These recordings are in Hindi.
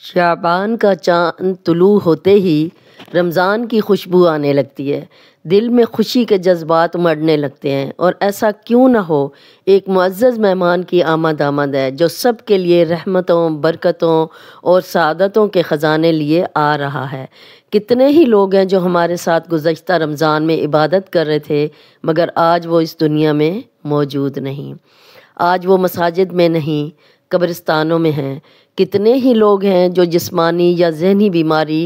शाबान का चाँद तुलू होते ही रमज़ान की खुशबू आने लगती है दिल में खुशी के जज्बात मरने लगते हैं और ऐसा क्यों ना हो एक मज्ज़ मेहमान की आमद आमद है जो सब के लिए रहमतों बरकतों और सदतों के ख़जाने लिए आ रहा है कितने ही लोग हैं जो हमारे साथ गुज्त रमज़ान में इबादत कर रहे थे मगर आज वो इस दुनिया में मौजूद नहीं आज वो मसाजिद में नहीं कब्रिस्तानों में हैं कितने ही लोग हैं जो जिस्मानी या जहनी बीमारी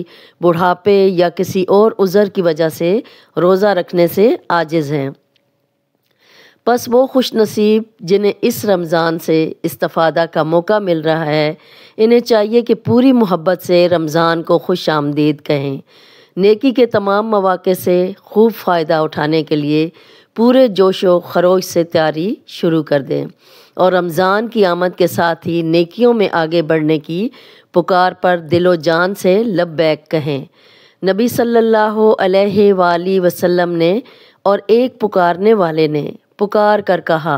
बुढ़ापे या किसी और उज़र की वजह से रोज़ा रखने से आजिज़ हैं बस वो खुश नसीब जिन्हें इस रमज़ान से इस्तफ़ादा का मौका मिल रहा है इन्हें चाहिए कि पूरी मोहब्बत से रमज़ान को खुश आमदीद कहें नेकी के तमाम मौाक़े से खूब फ़ायदा उठाने के लिए पूरे जोश व खरोश से तैयारी शुरू कर दें और रमज़ान की आमद के साथ ही नेकियों में आगे बढ़ने की पुकार पर दिलो जान से लबैक कहें नबी सल्लल्लाहु अलैहि वाली वसल्लम ने और एक पुकारने वाले ने पुकार कर कहा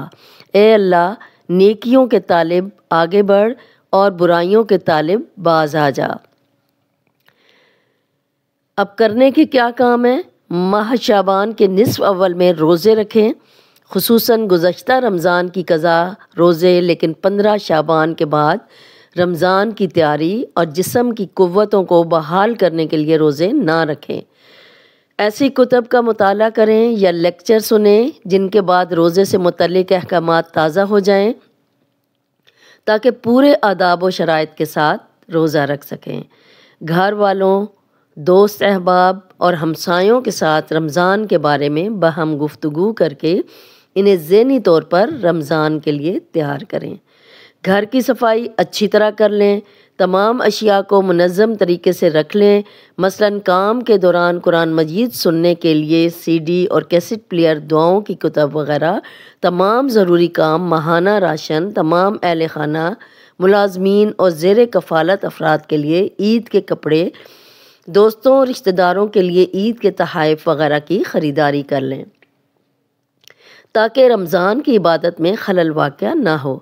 ए अल्लाह नेकियों के तालिब आगे बढ़ और बुराइयों के तालिब बाज आ जा अब करने के क्या काम है माह शाबान के निसफ अव्वल में रोज़े रखें खसूस गुज्त रमज़ान की कज़ा रोज़े लेकिन पंद्रह शाबान के बाद रमज़ान की तैयारी और जिसम की क़वतों को बहाल करने के लिए रोज़े ना रखें ऐसी कुतब का मताल करें या लेक्चर सुने जिनके बाद रोज़े से मतलब अहकाम ताज़ा हो जाएँ ताकि पूरे आदाब व शरात के साथ रोज़ा रख सकें घर वालों दोस्त अहबाब और हमसायों के साथ रमज़ान के बारे में बहम गुफ्तु करके इन्हें जहनी तौर पर रमज़ान के लिए तैयार करें घर की सफाई अच्छी तरह कर लें तमाम अशिया को मनज़म तरीके से रख लें मसलन काम के दौरान कुरान मजीद सुनने के लिए सीडी और कैसेट प्लेयर दुआओं की कुतब वगैरह तमाम ज़रूरी काम माहाना राशन तमाम अहल खाना मुलाजमीन और जेर कफालत अफराद के लिए ईद के कपड़े दोस्तों और रिश्तेदारों के लिए ईद के तहफ़ वगैरह की ख़रीदारी कर लें ताकि रमज़ान की इबादत में खलल वाक़ ना हो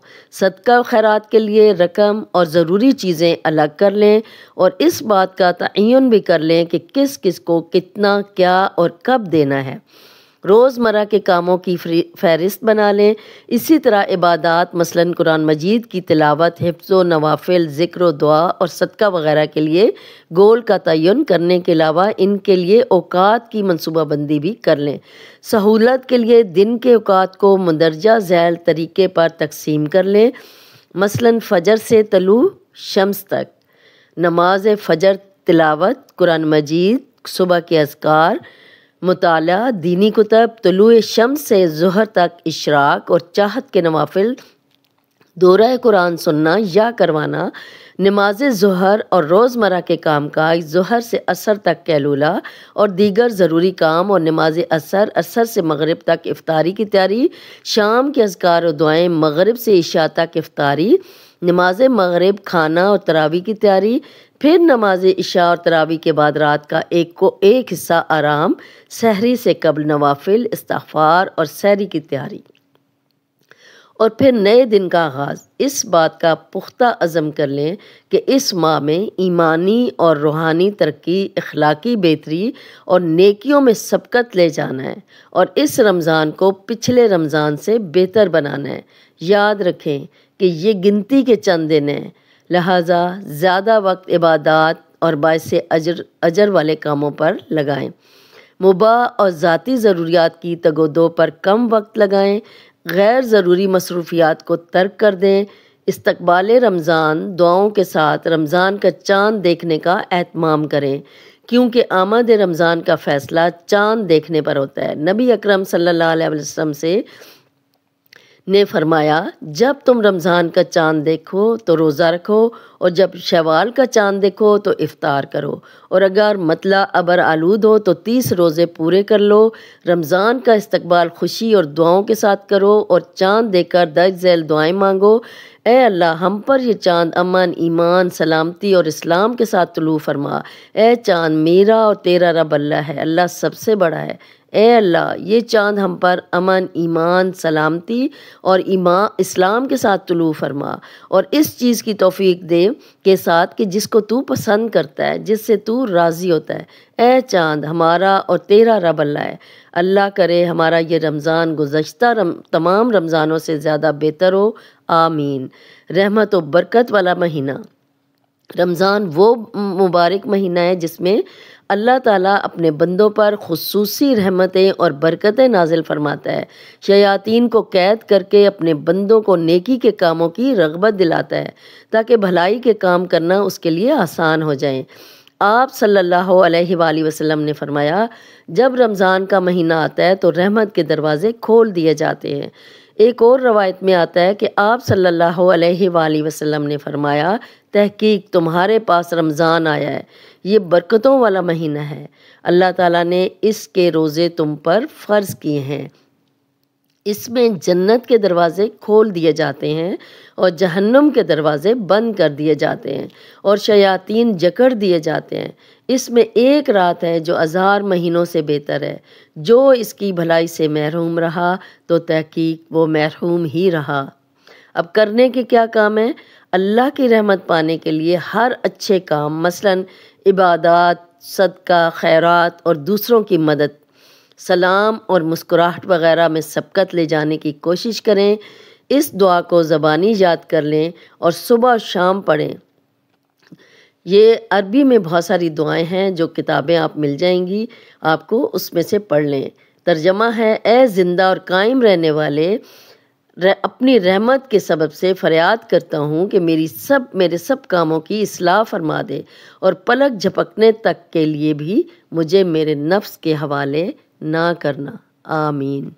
सदका खैरात के लिए रकम और ज़रूरी चीज़ें अलग कर लें और इस बात का तयन भी कर लें कि किस किस को कितना क्या और कब देना है रोज़मर्रा के कामों की फहरिस्त बना लें इसी तरह इबादत मसलन कुरान मजीद की तिलावत हिफ्जो नवाफिल ज़िक्र दुआ और सदका वगैरह के लिए गोल का तयन करने के अलावा इनके लिए अवकात की मनसूबाबंदी भी कर लें सहूलत के लिए दिन के अवकात को मंदरजा झैल तरीके पर तकसीम कर लें मसलन फ़जर से तलु शम्स तक नमाज फ़जर तिलावत कुरान मजीद सुबह के असकार मताल दीनी कुतब तलु शम से जहर तक इशराक और चाहत के नवाफिल दौरा कुरान सुनना या करवाना नमाज जहर और रोज़मर के काम काज जहर से असर तक कैलूला और दीगर ज़रूरी काम और नमाज असर असर से मगरब तक इफ्तारी की तैयारी शाम के अजकार और दुआएँ मगरब से इशा तक इफ्तारी नमाज मगरब खाना और तरावी की तैयारी फिर नमाज इशा और तरावी के बाद रात का एक को एक हिस्सा आराम सहरी से कबल नवाफिल इस्तफ़ार और सहरी की तैयारी और फिर नए दिन का आगाज़ इस बात का पुख्ता अज़म कर लें कि इस माह में ईमानी और रूहानी तरक्की अखलाकी बेहतरी और नेकियों में सबकत ले जाना है और इस रमज़ान को पिछले रमज़ान से बेहतर बनाना है याद रखें कि ये गिनती के चंद दिन हैं लिहाजा ज़्यादा वक्त इबादत और बायस अजर अजर वाले कामों पर लगाएं मुबा और ज़ाती ज़रूरियात की तगोदो पर कम वक्त लगाएं गैर ज़रूरी मसरूफियात को तर्क कर दें इस्तबाल रमज़ान दुआओं के साथ रमज़ान का चांद देखने का अहतमाम करें क्योंकि आमद रमज़ान का फ़ैसला चांद देखने पर होता है नबी अक्रम सल्ला वसम से ने फरमाया जब तुम रमज़ान का चांद देखो तो रोज़ा रखो और जब शवाल का चांद देखो तो इफ़ार करो और अगर मतला अबर आलूद हो तो तीस रोज़े पूरे कर लो रमज़ान का इस्तकबाल खुशी और दुआओं के साथ करो और चांद देकर दर्ज झैल दुआएँ मांगो ए अल्लाह हम पर यह चांद अमन ईमान सलामती और इस्लाम के साथ तलू फरमा ए चांद मेरा और तेरा रब अल्लाह है अल्लाह सबसे बड़ा है ए अल्लाह ये चांद हम पर अमन ईमान सलामती और ईमान इस्लाम के साथ तलू फरमा और इस चीज़ की तोफ़ी दे के साथ कि जिसको तू पसंद करता है जिससे तू राज़ी होता है ऐ चांद हमारा और तेरा रब अल्लाह है अल्लाह करे हमारा ये रमज़ान गुज्त रम, तमाम रमज़ानों से ज़्यादा बेहतर हो आमीन रहमत व बरकत वाला महीना रमज़ान वो मुबारक महीना है जिसमें अल्लाह ताला अपने बंदों पर खसूस रहमतें और बरकतें नाजिल फरमाता है शयातीन को कैद करके अपने बंदों को नेकी के कामों की रगबत दिलाता है ताकि भलाई के काम करना उसके लिए आसान हो जाए आप सल्लल्लाहु अलैहि वसल्लम ने फरमाया जब रमज़ान का महीना आता है तो रहमत के दरवाज़े खोल दिए जाते हैं एक और रवायत में आता है कि आप सल्लल्लाहु अलैहि वसल्लम ने फरमाया तहकीक तुम्हारे पास रमज़ान आया है ये बरकतों वाला महीना है अल्लाह ताला ने इसके रोज़े तुम पर फ़र्ज़ किए हैं इसमें जन्नत के दरवाज़े खोल दिए जाते हैं और जहन्नम के दरवाज़े बंद कर दिए जाते हैं और शयातीन जकड़ दिए जाते हैं इसमें एक रात है जो हज़ार महीनों से बेहतर है जो इसकी भलाई से महरूम रहा तो तहकीक वो महरूम ही रहा अब करने के क्या काम है अल्लाह की रहमत पाने के लिए हर अच्छे काम मसलन इबादत सदका खैरात और दूसरों की मदद सलाम और मुस्कुराहट वगैरह में सबकत ले जाने की कोशिश करें इस दुआ को ज़बानी याद कर लें और सुबह शाम पढ़ें ये अरबी में बहुत सारी दुआएं हैं जो किताबें आप मिल जाएंगी आपको उसमें से पढ़ लें तर्जमा है ए ज़िंदा और कायम रहने वाले रह, अपनी रहमत के सबब से फरियाद करता हूँ कि मेरी सब मेरे सब कामों की असलाह फरमा दे और पलक झपकने तक के लिए भी मुझे मेरे नफ्स के हवाले ना करना आमीन